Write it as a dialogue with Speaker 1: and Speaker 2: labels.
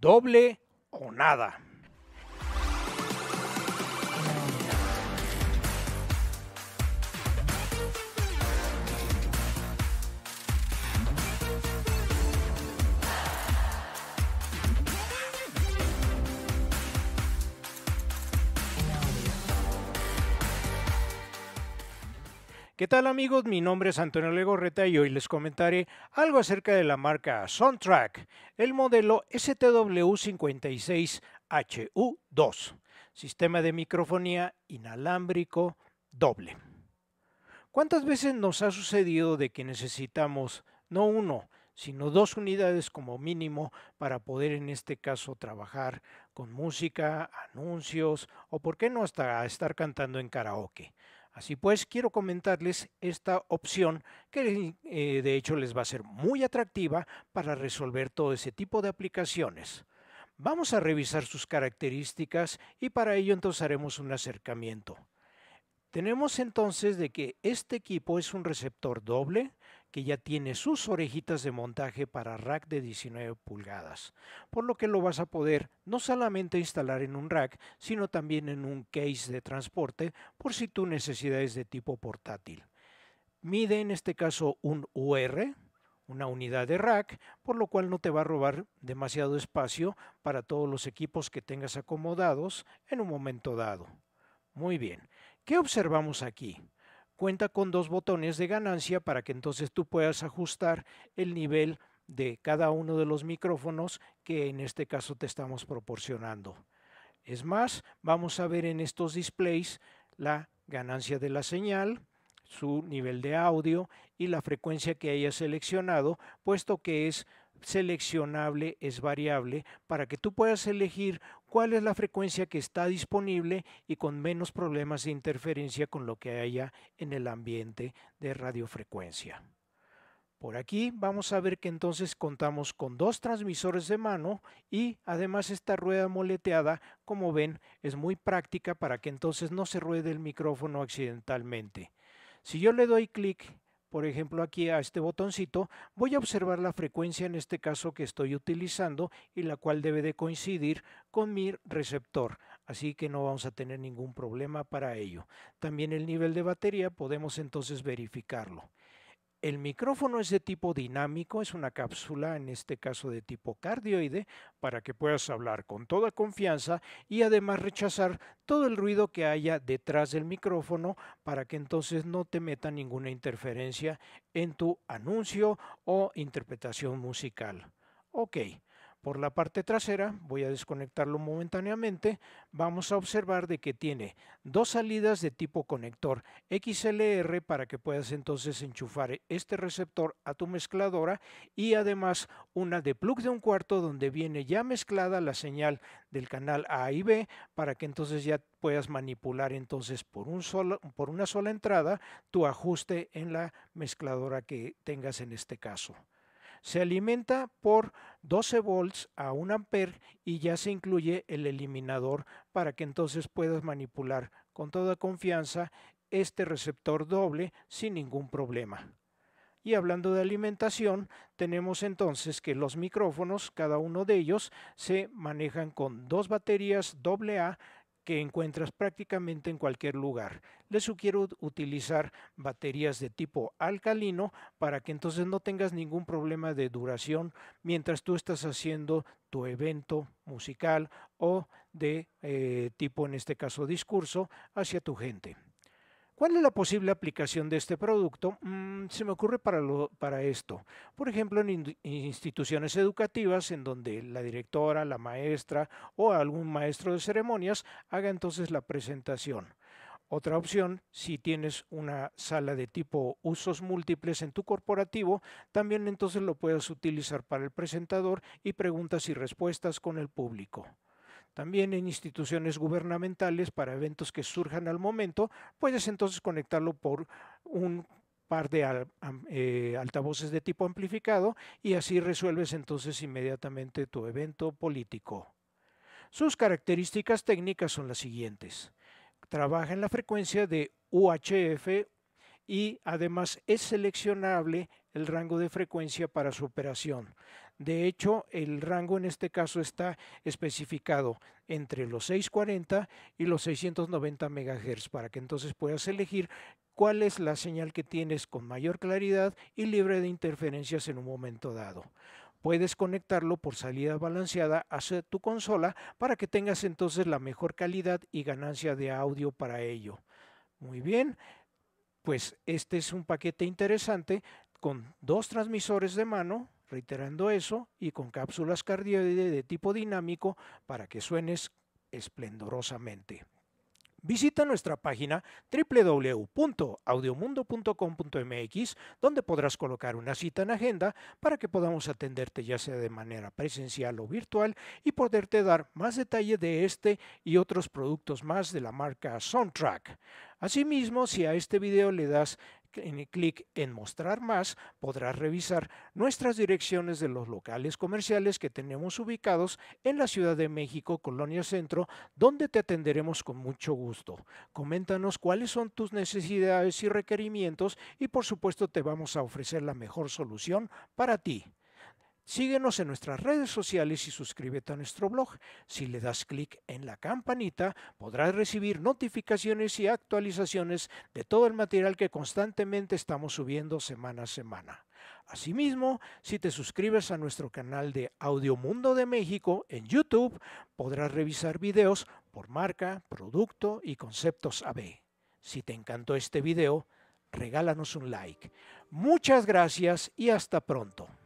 Speaker 1: doble o nada. ¿Qué tal amigos? Mi nombre es Antonio Legorreta y hoy les comentaré algo acerca de la marca Soundtrack, el modelo STW56HU2, sistema de microfonía inalámbrico doble. ¿Cuántas veces nos ha sucedido de que necesitamos no uno, sino dos unidades como mínimo para poder en este caso trabajar con música, anuncios o por qué no hasta estar cantando en karaoke? Así pues, quiero comentarles esta opción que eh, de hecho les va a ser muy atractiva para resolver todo ese tipo de aplicaciones. Vamos a revisar sus características y para ello entonces haremos un acercamiento. Tenemos entonces de que este equipo es un receptor doble que ya tiene sus orejitas de montaje para rack de 19 pulgadas, por lo que lo vas a poder no solamente instalar en un rack, sino también en un case de transporte por si tu necesidad es de tipo portátil. Mide en este caso un UR, una unidad de rack, por lo cual no te va a robar demasiado espacio para todos los equipos que tengas acomodados en un momento dado. Muy bien, ¿qué observamos aquí? cuenta con dos botones de ganancia para que entonces tú puedas ajustar el nivel de cada uno de los micrófonos que en este caso te estamos proporcionando. Es más, vamos a ver en estos displays la ganancia de la señal, su nivel de audio y la frecuencia que haya seleccionado, puesto que es seleccionable, es variable, para que tú puedas elegir cuál es la frecuencia que está disponible y con menos problemas de interferencia con lo que haya en el ambiente de radiofrecuencia. Por aquí vamos a ver que entonces contamos con dos transmisores de mano y además esta rueda moleteada, como ven, es muy práctica para que entonces no se ruede el micrófono accidentalmente. Si yo le doy clic por ejemplo, aquí a este botoncito voy a observar la frecuencia en este caso que estoy utilizando y la cual debe de coincidir con mi receptor. Así que no vamos a tener ningún problema para ello. También el nivel de batería podemos entonces verificarlo. El micrófono es de tipo dinámico, es una cápsula, en este caso de tipo cardioide, para que puedas hablar con toda confianza y además rechazar todo el ruido que haya detrás del micrófono para que entonces no te meta ninguna interferencia en tu anuncio o interpretación musical. Ok por la parte trasera, voy a desconectarlo momentáneamente, vamos a observar de que tiene dos salidas de tipo conector XLR para que puedas entonces enchufar este receptor a tu mezcladora y además una de plug de un cuarto donde viene ya mezclada la señal del canal A y B para que entonces ya puedas manipular entonces por, solo, por una sola entrada tu ajuste en la mezcladora que tengas en este caso. Se alimenta por 12 volts a 1 amper y ya se incluye el eliminador para que entonces puedas manipular con toda confianza este receptor doble sin ningún problema. Y hablando de alimentación, tenemos entonces que los micrófonos, cada uno de ellos, se manejan con dos baterías AA que encuentras prácticamente en cualquier lugar. Les sugiero utilizar baterías de tipo alcalino para que entonces no tengas ningún problema de duración mientras tú estás haciendo tu evento musical o de eh, tipo, en este caso, discurso hacia tu gente. ¿Cuál es la posible aplicación de este producto? Mm, se me ocurre para, esto. Por ejemplo, en instituciones educativas en donde la directora, la maestra o algún maestro de ceremonias haga entonces la presentación. Otra opción, si tienes una sala de tipo usos múltiples en tu corporativo, también entonces lo puedes utilizar para el presentador y preguntas y respuestas con el público también en instituciones gubernamentales para eventos que surjan al momento, puedes entonces conectarlo por un par de eh, altavoces de tipo amplificado y así resuelves entonces inmediatamente tu evento político. Sus características técnicas son las siguientes. Trabaja en la frecuencia de UHF y además es seleccionable el rango de frecuencia para su operación, de hecho, el rango en este caso está especificado entre los 640 y los 690 MHz para que entonces puedas elegir cuál es la señal que tienes con mayor claridad y libre de interferencias en un momento dado. Puedes conectarlo por salida balanceada hacia tu consola para que tengas entonces la mejor calidad y ganancia de audio para ello. Muy bien, pues este es un paquete interesante con dos transmisores de mano, reiterando eso, y con cápsulas cardioide de tipo dinámico para que suenes esplendorosamente. Visita nuestra página www.audiomundo.com.mx, donde podrás colocar una cita en agenda para que podamos atenderte ya sea de manera presencial o virtual y poderte dar más detalle de este y otros productos más de la marca Soundtrack. Asimismo, si a este video le das en clic en Mostrar más podrás revisar nuestras direcciones de los locales comerciales que tenemos ubicados en la Ciudad de México, Colonia Centro, donde te atenderemos con mucho gusto. Coméntanos cuáles son tus necesidades y requerimientos y por supuesto te vamos a ofrecer la mejor solución para ti. Síguenos en nuestras redes sociales y suscríbete a nuestro blog. Si le das clic en la campanita, podrás recibir notificaciones y actualizaciones de todo el material que constantemente estamos subiendo semana a semana. Asimismo, si te suscribes a nuestro canal de Audio Mundo de México en YouTube, podrás revisar videos por marca, producto y conceptos AB. Si te encantó este video, regálanos un like. Muchas gracias y hasta pronto.